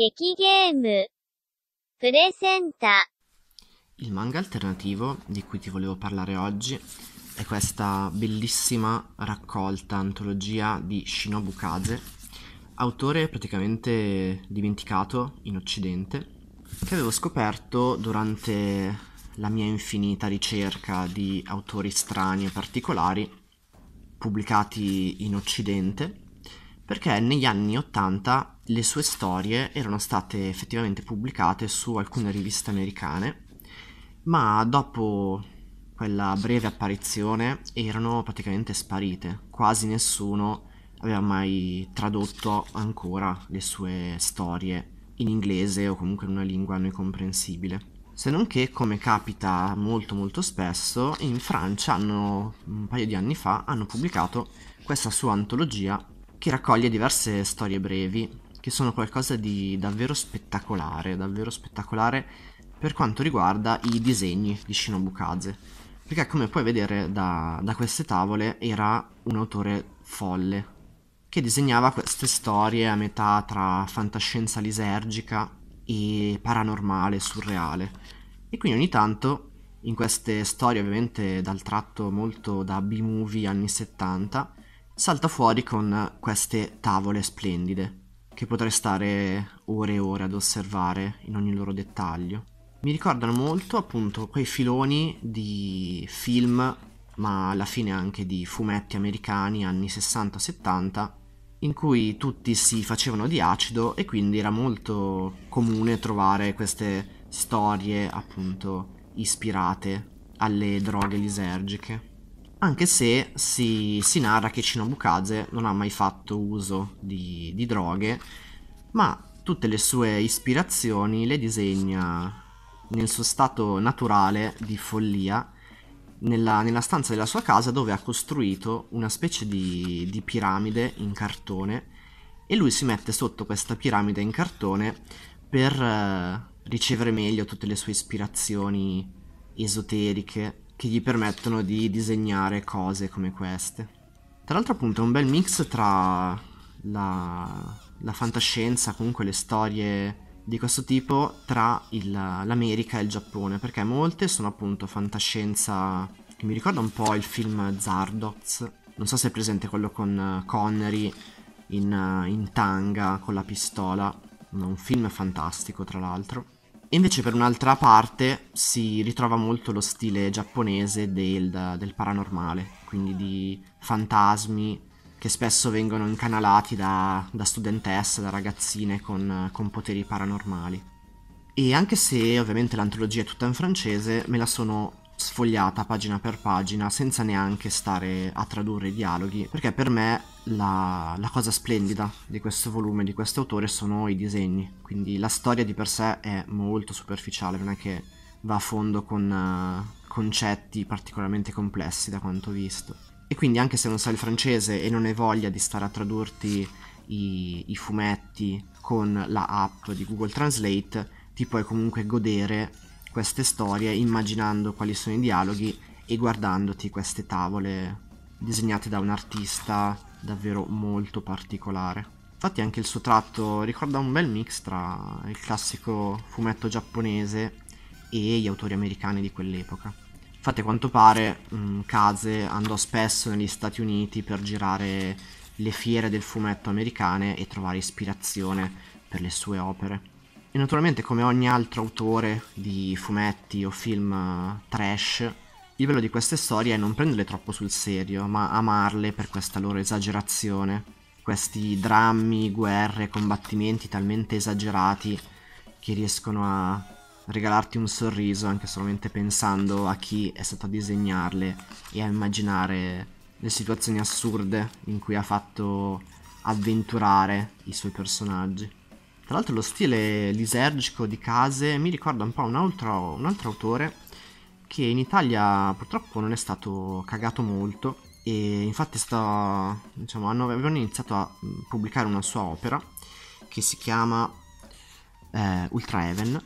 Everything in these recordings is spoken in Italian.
駅ゲームプレゼンタ Il manga alternativo di cui ti volevo parlare oggi è questa bellissima raccolta antologia di Shinobu Kaze, autore praticamente dimenticato in occidente, che avevo scoperto durante la mia infinita ricerca di autori strani e particolari pubblicati in occidente perché negli anni 80 le sue storie erano state effettivamente pubblicate su alcune riviste americane, ma dopo quella breve apparizione erano praticamente sparite, quasi nessuno aveva mai tradotto ancora le sue storie in inglese o comunque in una lingua a noi comprensibile. Se non che, come capita molto molto spesso, in Francia hanno, un paio di anni fa hanno pubblicato questa sua antologia che raccoglie diverse storie brevi che sono qualcosa di davvero spettacolare, davvero spettacolare per quanto riguarda i disegni di Shinobu Kaze, perché come puoi vedere da, da queste tavole era un autore folle, che disegnava queste storie a metà tra fantascienza lisergica e paranormale, surreale. E quindi ogni tanto, in queste storie ovviamente dal tratto molto da B-movie anni 70, salta fuori con queste tavole splendide, che potrei stare ore e ore ad osservare in ogni loro dettaglio. Mi ricordano molto appunto quei filoni di film, ma alla fine anche di fumetti americani anni 60-70, in cui tutti si facevano di acido e quindi era molto comune trovare queste storie appunto ispirate alle droghe lisergiche anche se si, si narra che Shinobukaze non ha mai fatto uso di, di droghe, ma tutte le sue ispirazioni le disegna nel suo stato naturale di follia nella, nella, stanza della sua casa dove ha costruito una specie di, di, piramide in cartone e lui si mette sotto questa piramide in cartone per eh, ricevere meglio tutte le sue ispirazioni esoteriche che gli permettono di disegnare cose come queste. Tra l'altro appunto è un bel mix tra la, la fantascienza, comunque le storie di questo tipo, tra il, l'America e il Giappone, perché molte sono appunto fantascienza che mi ricorda un po' il film Zardoz, non so se è presente quello con eh, Connery in, eh, in tanga con la pistola, un film fantastico tra l'altro. Invece per un'altra parte si ritrova molto lo stile giapponese del, del paranormale, quindi di fantasmi che spesso vengono incanalati da, da studentesse, da ragazzine con, con, poteri paranormali. E anche se ovviamente l'antologia è tutta in francese, me la sono sfogliata pagina per pagina senza neanche stare a tradurre i dialoghi perché per me la, la cosa splendida di questo volume, di questo autore sono i disegni quindi la storia di per sé è molto superficiale non è che va a fondo con uh, concetti particolarmente complessi da quanto visto e quindi anche se non sai il francese e non hai voglia di stare a tradurti i, i fumetti con la app di Google Translate ti puoi comunque godere queste storie immaginando quali sono i dialoghi e guardandoti queste tavole disegnate da un artista davvero molto particolare. Infatti anche il suo tratto ricorda un bel mix tra il classico fumetto giapponese e gli autori americani di quell'epoca. Infatti a quanto pare mh, mm, Kaze andò spesso negli Stati Uniti per girare le fiere del fumetto americane e trovare ispirazione per le sue opere. E naturalmente come ogni altro autore di fumetti o film eh, trash, il bello di queste storie è non prenderle troppo sul serio, ma amarle per questa loro esagerazione. Questi drammi, guerre, combattimenti talmente esagerati che riescono a regalarti un sorriso anche solamente pensando a chi è stato a disegnarle e a immaginare le situazioni assurde in cui ha fatto avventurare i suoi personaggi. Tra l'altro lo stile lisergico di Case mi ricorda un po' un altro, un altro autore che in Italia purtroppo non è stato cagato molto e infatti sta, diciamo, hanno, avevano iniziato a mm, pubblicare una sua opera che si chiama eh, Ultra Heaven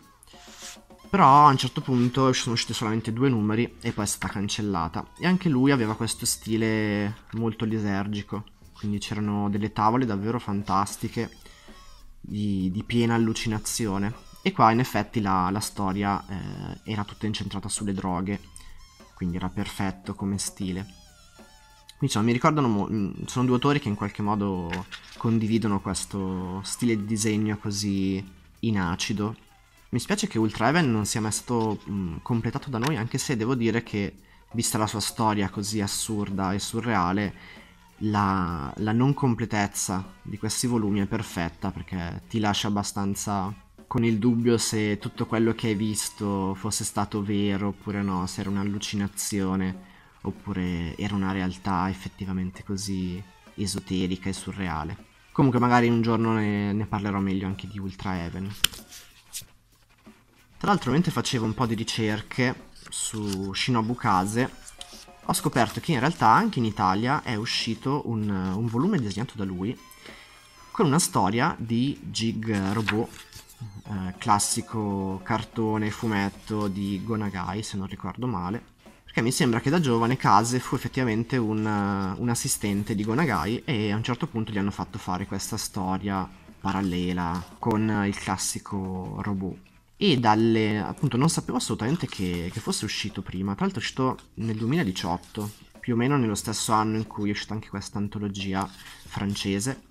però a un certo punto sono usciti solamente due numeri e poi è stata cancellata e anche lui aveva questo stile molto lisergico quindi c'erano delle tavole davvero fantastiche di, di piena allucinazione. E qua in effetti la, la storia eh, era tutta incentrata sulle droghe, quindi era perfetto come stile. Diciamo, mi ricordano, mm, sono due autori che in qualche modo condividono questo stile di disegno così in acido. Mi spiace che Ultra Even non sia mai stato mh, mm, completato da noi, anche se devo dire che, vista la sua storia così assurda e surreale, la, la non completezza di questi volumi è perfetta perché ti lascia abbastanza con il dubbio se tutto quello che hai visto fosse stato vero oppure no, se era un'allucinazione oppure era una realtà effettivamente così esoterica e surreale. Comunque magari un giorno ne, ne parlerò meglio anche di Ultra Heaven. Tra l'altro mentre facevo un po' di ricerche su Shinobu Kase ho scoperto che in realtà anche in Italia è uscito un, un volume disegnato da lui con una storia di Jig Robot, eh, classico cartone fumetto di Gonagai se non ricordo male, perché mi sembra che da giovane Kase fu effettivamente un, un assistente di Gonagai e a un certo punto gli hanno fatto fare questa storia parallela con il classico robot e dalle... appunto non sapevo assolutamente che, che fosse uscito prima, tra l'altro è uscito nel 2018, più o meno nello stesso anno in cui è uscita anche questa antologia francese,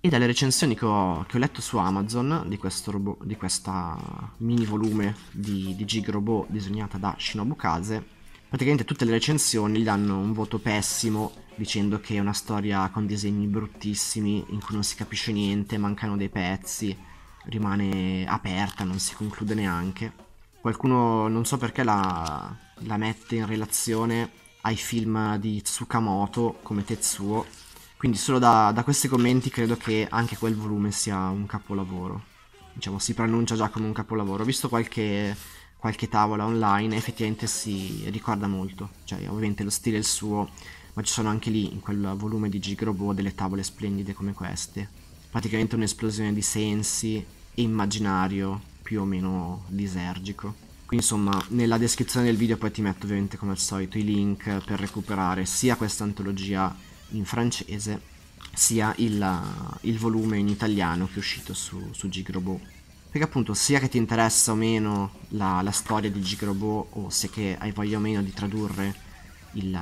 e dalle recensioni che ho, che ho letto su Amazon di questo, robot, di questa mini volume di, di Gig Robot disegnata da Shinobu Kaze, praticamente tutte le recensioni gli danno un voto pessimo dicendo che è una storia con disegni bruttissimi in cui non si capisce niente, mancano dei pezzi rimane aperta, non si conclude neanche. Qualcuno, non so perché, la, la mette in relazione ai film di Tsukamoto come Tetsuo. Quindi solo da, da, questi commenti credo che anche quel volume sia un capolavoro. Diciamo, si pronuncia già come un capolavoro. Ho visto qualche, qualche tavola online, effettivamente si ricorda molto. Cioè, ovviamente lo stile è il suo, ma ci sono anche lì, in quel volume di Gigrobo, delle tavole splendide come queste praticamente un'esplosione di sensi e immaginario più o meno disergico. Quindi insomma nella descrizione del video poi ti metto ovviamente come al solito i link per recuperare sia questa antologia in francese sia il, il volume in italiano che è uscito su, su Gigrobot. Perché appunto sia che ti interessa o meno la, la storia di Gigrobot o se hai voglia o meno di tradurre il,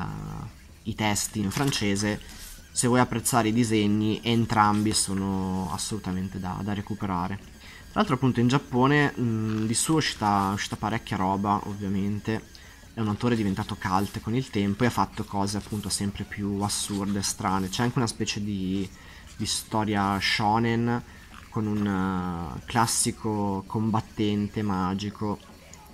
i testi in francese, se vuoi apprezzare i disegni entrambi sono assolutamente da, da recuperare tra l'altro appunto in Giappone mh, di suo è uscita, uscita parecchia roba ovviamente è un autore diventato cult con il tempo e ha fatto cose appunto sempre più assurde, strane. C'è anche una specie di, di storia shonen con un uh, classico combattente magico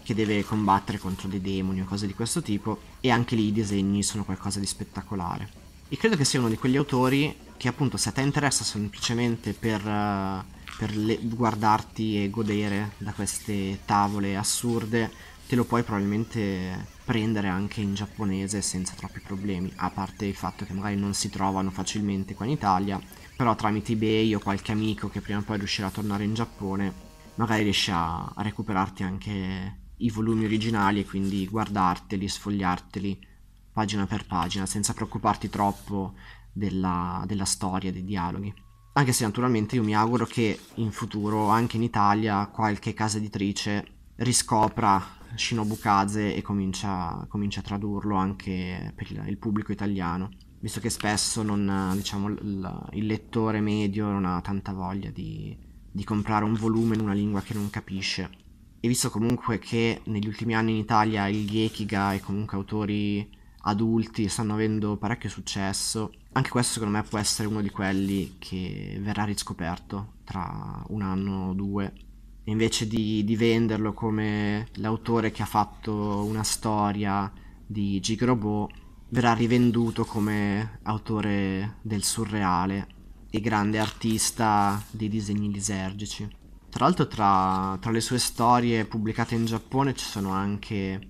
che deve combattere contro dei demoni o cose di questo tipo e anche lì i disegni sono qualcosa di spettacolare e credo che sia uno di quegli autori che appunto se a te interessa semplicemente per, eh, per le, guardarti e godere da queste tavole assurde, te lo puoi probabilmente prendere anche in giapponese senza troppi problemi, a parte il fatto che magari non si trovano facilmente qua in Italia, però tramite eBay o qualche amico che prima o poi riuscirà a tornare in Giappone, magari riesci a recuperarti anche i volumi originali e quindi guardarteli, sfogliarteli pagina per pagina, senza preoccuparti troppo della, della storia, dei dialoghi. Anche se naturalmente io mi auguro che in futuro, anche in Italia, qualche casa editrice riscopra Shinobu Kaze e comincia, comincia a tradurlo anche per il pubblico italiano, visto che spesso non, diciamo, il, il, lettore medio non ha tanta voglia di, di, comprare un volume in una lingua che non capisce. E visto comunque che negli ultimi anni in Italia il Giekiga e comunque autori adulti stanno avendo parecchio successo. Anche questo secondo me può essere uno di quelli che verrà riscoperto tra un anno o due. Invece di, di venderlo come l'autore che ha fatto una storia di Gig Robot, verrà rivenduto come autore del surreale e grande artista dei disegni lisergici. Tra l'altro tra, tra le sue storie pubblicate in Giappone ci sono anche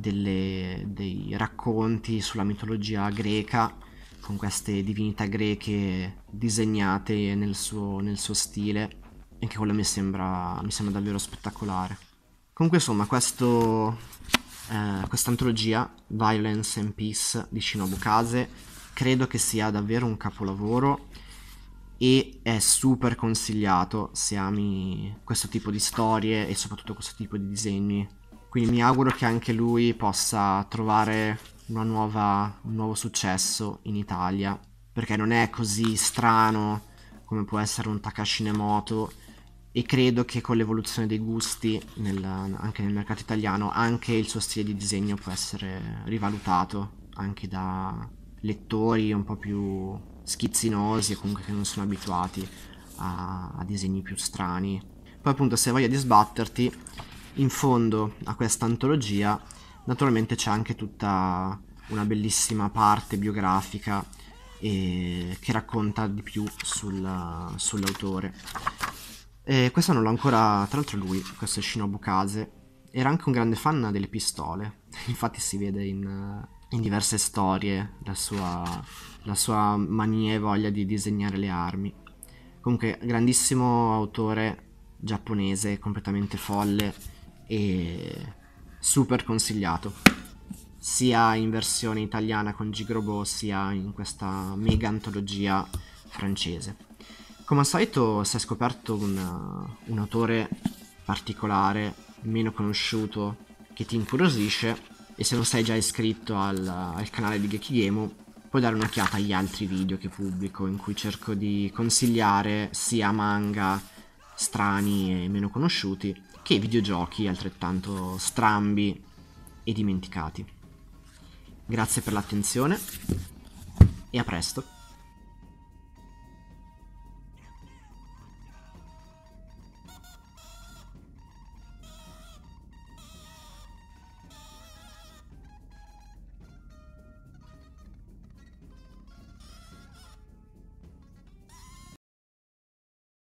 delle, dei racconti sulla mitologia greca con queste divinità greche disegnate nel suo, nel suo stile e anche quello mi sembra, mi sembra davvero spettacolare comunque insomma questo eh, questa antologia Violence and Peace di Shinobu Kaze credo che sia davvero un capolavoro e è super consigliato se ami questo tipo di storie e soprattutto questo tipo di disegni quindi mi auguro che anche lui possa trovare nuova, un nuovo successo in Italia. Perché non è così strano come può essere un Takashinemoto. E credo che con l'evoluzione dei gusti, nel, anche nel mercato italiano, anche il suo stile di disegno può essere rivalutato anche da lettori un po' più schizzinosi e comunque che non sono abituati a, a disegni più strani. Poi appunto se hai voglia di sbatterti in fondo a questa antologia naturalmente c'è anche tutta una bellissima parte biografica e eh, che racconta di più sulla, sull'autore. E questo non l'ho ancora, tra l'altro lui, questo è Shinobu Kaze, era anche un grande fan delle pistole, infatti si vede in, in diverse storie la sua, la sua, mania e voglia di disegnare le armi. Comunque, grandissimo autore giapponese, completamente folle, e super consigliato sia in versione italiana con Gigrobo sia in questa mega antologia francese. Come al solito si è scoperto un, un autore particolare, meno conosciuto, che ti incuriosisce e se non sei già iscritto al, al canale di Gekigemu puoi dare un'occhiata agli altri video che pubblico in cui cerco di consigliare sia manga strani e meno conosciuti che videogiochi altrettanto strambi e dimenticati. Grazie per l'attenzione e a presto.